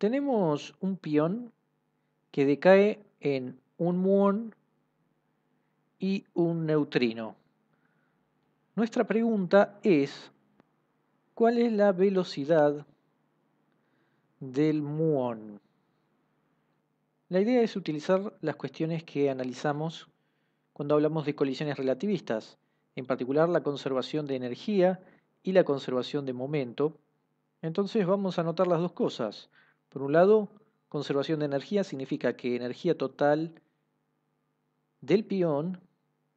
Tenemos un pión que decae en un muón y un neutrino. Nuestra pregunta es, ¿cuál es la velocidad del muón? La idea es utilizar las cuestiones que analizamos cuando hablamos de colisiones relativistas, en particular la conservación de energía y la conservación de momento. Entonces vamos a notar las dos cosas. Por un lado, conservación de energía significa que energía total del pión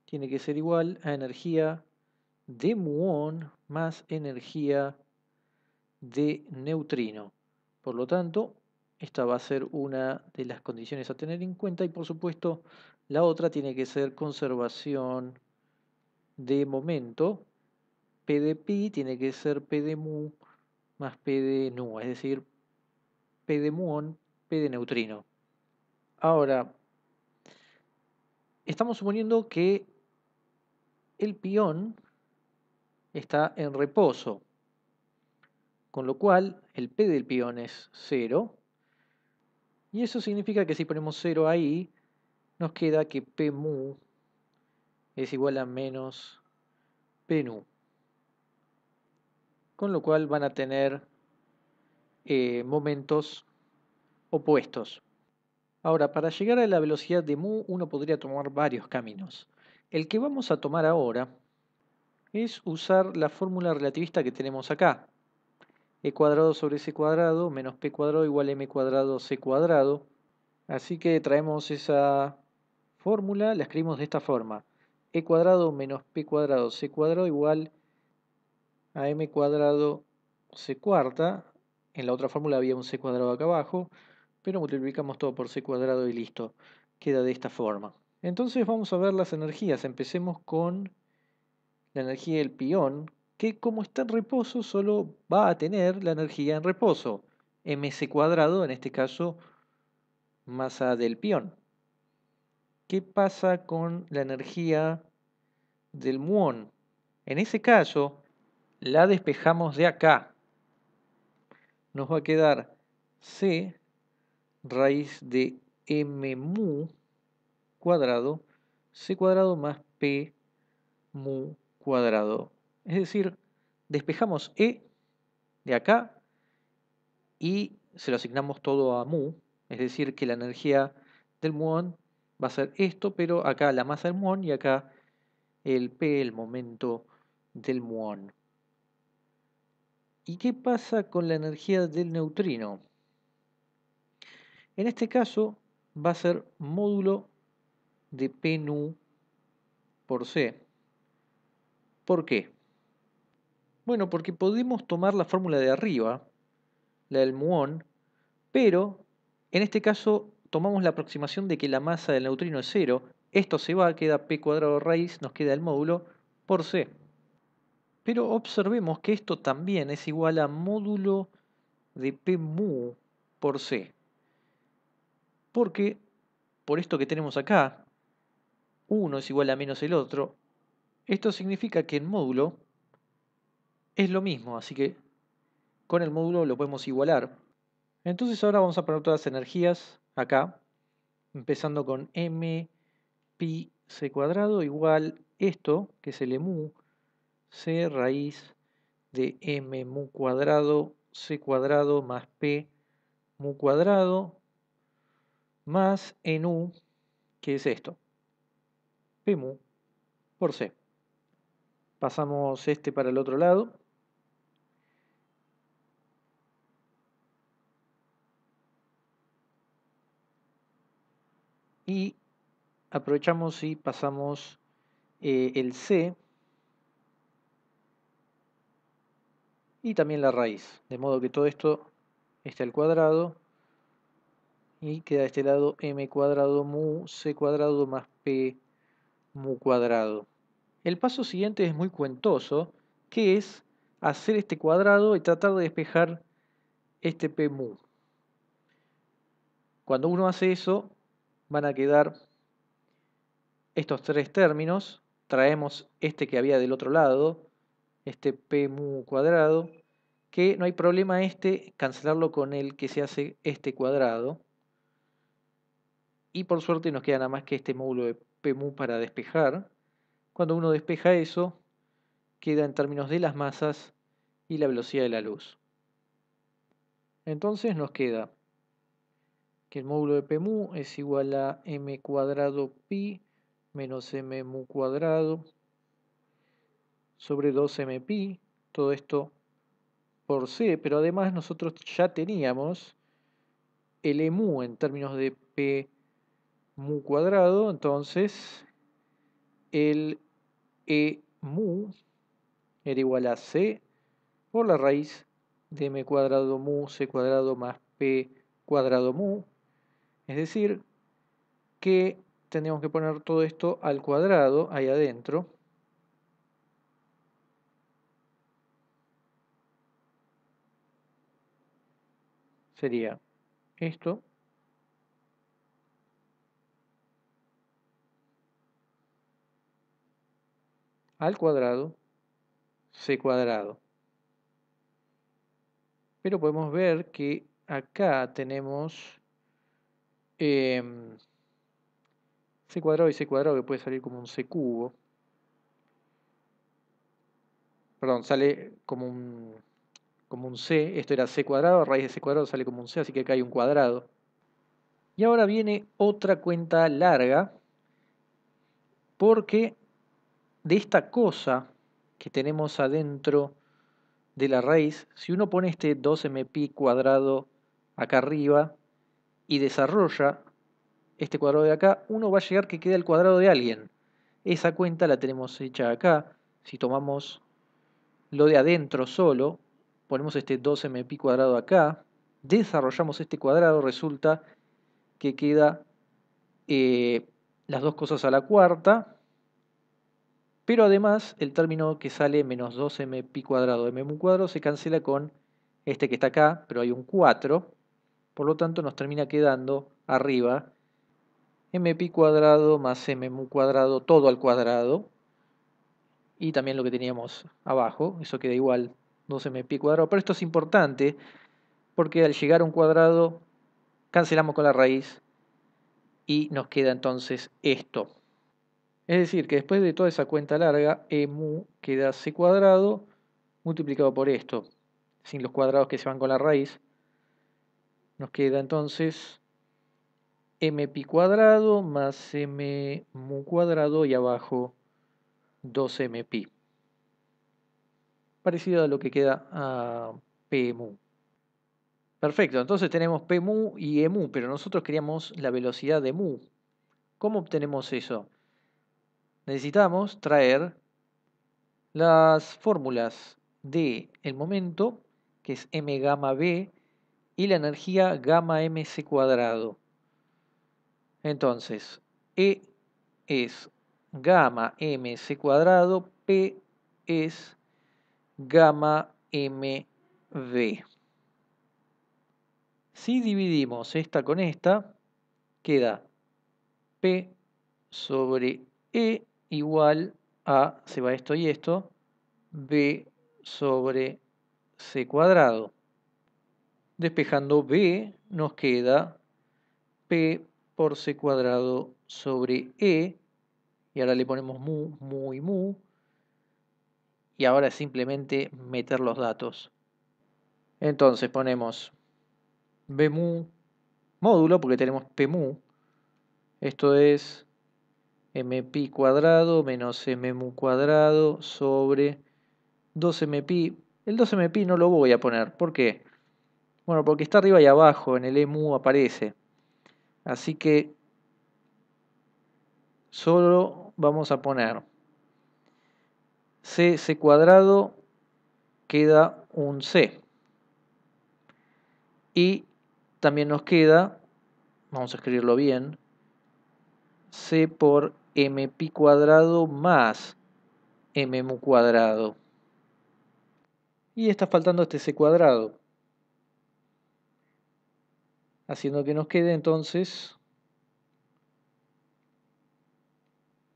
tiene que ser igual a energía de muón más energía de neutrino. Por lo tanto, esta va a ser una de las condiciones a tener en cuenta y por supuesto la otra tiene que ser conservación de momento. P de pi tiene que ser P de mu más P de nu, es decir, P de muón, P de neutrino. Ahora, estamos suponiendo que el pión está en reposo, con lo cual el P del pión es 0, y eso significa que si ponemos 0 ahí, nos queda que P mu es igual a menos P nu, con lo cual van a tener eh, momentos opuestos. Ahora, para llegar a la velocidad de mu, uno podría tomar varios caminos. El que vamos a tomar ahora es usar la fórmula relativista que tenemos acá. e cuadrado sobre c cuadrado menos p cuadrado igual m cuadrado c cuadrado. Así que traemos esa fórmula, la escribimos de esta forma. e cuadrado menos p cuadrado c cuadrado igual a m cuadrado c cuarta en la otra fórmula había un c cuadrado acá abajo, pero multiplicamos todo por c cuadrado y listo. Queda de esta forma. Entonces vamos a ver las energías. Empecemos con la energía del pión, que como está en reposo solo va a tener la energía en reposo, mc cuadrado, en este caso masa del pión. ¿Qué pasa con la energía del muón? En ese caso, la despejamos de acá, nos va a quedar C raíz de m mu cuadrado, C cuadrado más P mu cuadrado. Es decir, despejamos E de acá y se lo asignamos todo a mu, es decir, que la energía del muón va a ser esto, pero acá la masa del muón y acá el P, el momento del muón. ¿Y qué pasa con la energía del neutrino? En este caso va a ser módulo de P nu por C. ¿Por qué? Bueno, porque podemos tomar la fórmula de arriba, la del muón, pero en este caso tomamos la aproximación de que la masa del neutrino es cero, esto se va, queda P cuadrado raíz, nos queda el módulo por C. Pero observemos que esto también es igual a módulo de P mu por C. Porque, por esto que tenemos acá, uno es igual a menos el otro, esto significa que el módulo es lo mismo, así que con el módulo lo podemos igualar. Entonces ahora vamos a poner todas las energías acá, empezando con m pi c cuadrado igual esto, que es el e mu c raíz de m mu cuadrado c cuadrado más p mu cuadrado más en u, que es esto, p mu por c. Pasamos este para el otro lado. Y aprovechamos y pasamos eh, el c y también la raíz. De modo que todo esto está al cuadrado y queda de este lado m cuadrado mu c cuadrado más p mu cuadrado. El paso siguiente es muy cuentoso, que es hacer este cuadrado y tratar de despejar este p mu. Cuando uno hace eso, van a quedar estos tres términos. Traemos este que había del otro lado, este P mu cuadrado, que no hay problema este cancelarlo con el que se hace este cuadrado. Y por suerte nos queda nada más que este módulo de P mu para despejar. Cuando uno despeja eso, queda en términos de las masas y la velocidad de la luz. Entonces nos queda que el módulo de P mu es igual a m cuadrado pi menos m mu cuadrado sobre 2mpi, todo esto por C, pero además nosotros ya teníamos el e mu en términos de P mu cuadrado, entonces el e mu era igual a C por la raíz de M cuadrado mu C cuadrado más P cuadrado mu, es decir, que tenemos que poner todo esto al cuadrado ahí adentro, sería esto. al cuadrado c cuadrado. Pero podemos ver que acá tenemos em, c cuadrado y c cuadrado que puede salir como un c cubo. Perdón, sale como un como un c, esto era c cuadrado, raíz de c cuadrado sale como un c, así que acá hay un cuadrado. Y ahora viene otra cuenta larga, porque de esta cosa que tenemos adentro de la raíz, si uno pone este 2mpi cuadrado acá arriba y desarrolla este cuadrado de acá, uno va a llegar que queda el cuadrado de alguien. Esa cuenta la tenemos hecha acá. Si tomamos lo de adentro solo, ponemos este 2mpi cuadrado acá, desarrollamos este cuadrado, resulta que queda eh, las dos cosas a la cuarta, pero además el término que sale menos 2mpi cuadrado m cuadrado se cancela con este que está acá, pero hay un 4, por lo tanto nos termina quedando arriba mpi cuadrado más mu cuadrado, todo al cuadrado, y también lo que teníamos abajo, eso queda igual 2 mpi cuadrado. Pero esto es importante porque al llegar a un cuadrado cancelamos con la raíz y nos queda entonces esto. Es decir, que después de toda esa cuenta larga, mu queda c cuadrado multiplicado por esto, sin los cuadrados que se van con la raíz. Nos queda entonces mpi cuadrado más m cuadrado y abajo 2mpi parecido a lo que queda a PMU. Perfecto, entonces tenemos PMU y e mu, pero nosotros queríamos la velocidad de MU. ¿Cómo obtenemos eso? Necesitamos traer las fórmulas de el momento, que es m gamma b, y la energía gamma mc cuadrado. Entonces, E es gamma mc cuadrado, P es gamma mv Si dividimos esta con esta, queda P sobre E igual a, se va esto y esto, B sobre C cuadrado. Despejando B nos queda P por C cuadrado sobre E, y ahora le ponemos mu, mu y mu, y ahora es simplemente meter los datos. Entonces ponemos bmu módulo porque tenemos pmu. Esto es mpi cuadrado menos mmu cuadrado sobre 2mpi. El 2mpi no lo voy a poner. ¿Por qué? Bueno, porque está arriba y abajo, en el emu aparece. Así que solo vamos a poner C, C cuadrado queda un C. Y también nos queda, vamos a escribirlo bien, C por m pi cuadrado más m mu cuadrado. Y está faltando este C cuadrado. Haciendo que nos quede entonces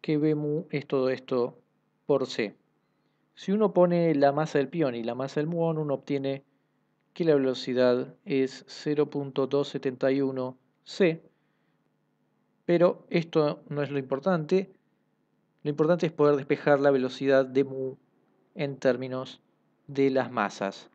que B mu es todo esto por C. Si uno pone la masa del pión y la masa del muón, uno obtiene que la velocidad es 0.271c, pero esto no es lo importante. Lo importante es poder despejar la velocidad de mu en términos de las masas.